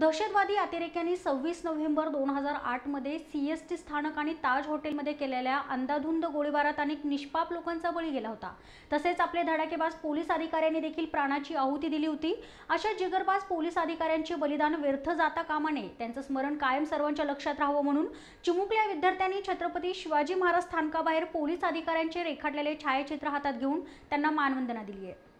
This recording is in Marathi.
दहशतवादी अतिरेक्यांनी सव्वीस नोव्हेंबर दोन हजार आठमध्ये सी एस टी स्थानक आणि ताज हॉटेलमध्ये केलेल्या अंदाधुंद गोळीबारात अनेक निष्पाप लोकांचा बळी गेला होता तसेच आपले धडाकेबाज पोलीस अधिकाऱ्यांनी देखील प्राणाची आहुती दिली होती अशा जिगरबाज पोलीस अधिकाऱ्यांचे बलिदान व्यर्थ जाता कामा नये त्यांचं स्मरण कायम सर्वांच्या लक्षात राहावं म्हणून चिमुकल्या विद्यार्थ्यांनी छत्रपती शिवाजी महाराज स्थानकाबाहेर पोलीस अधिकाऱ्यांचे रेखाटलेले छायाचित्र हातात घेऊन त्यांना मानवंदना दिली आहे